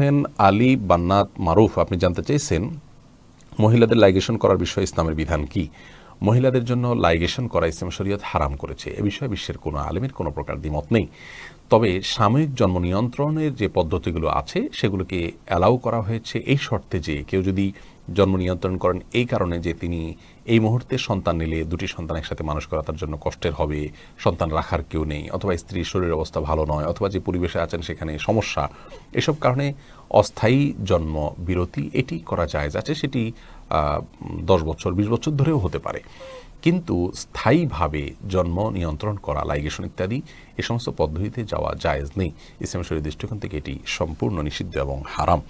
হোসেন আলী বান্নাত মারুফ আপনি জানতে চাইছেন মহিলাদের লাইগেশন করার বিষয়ে ইসলামের বিধান কি মহিলাদের জন্য লাইগেশন করা ইসলাম শরীয়ত হারাম করেছে এ বিষয়ে বিশ্বের কোনো আলেমের কোনো প্রকার দ্বিমত নেই তবে সাময়িক জন্ম নিয়ন্ত্রণের যে পদ্ধতিগুলো আছে সেগুলোকে অ্যালাউ করা হয়েছে এই শর্তে যে কেউ যদি জন্ম নিয়ন্ত্রণ করেন এই কারণে যে তিনি এই মুহূর্তে সন্তান নিলে দুটি সন্তান একসাথে মানুষ করা তার জন্য কষ্টের হবে সন্তান রাখার কেউ নেই অথবা স্ত্রীর শরীরের অবস্থা ভালো নয় অথবা যে পরিবেশে আছেন সেখানে সমস্যা এসব কারণে অস্থায়ী জন্ম বিরতি এটি করা যায় আছে সেটি দশ বছর বিশ বছর ধরেও হতে পারে কিন্তু স্থায়ীভাবে জন্ম নিয়ন্ত্রণ করা লাইগেশন ইত্যাদি এ সমস্ত পদ্ধতিতে যাওয়া জায়েজ নেই ইসলাম শরীর দৃষ্টিকোণ থেকে এটি সম্পূর্ণ নিষিদ্ধ এবং হারাম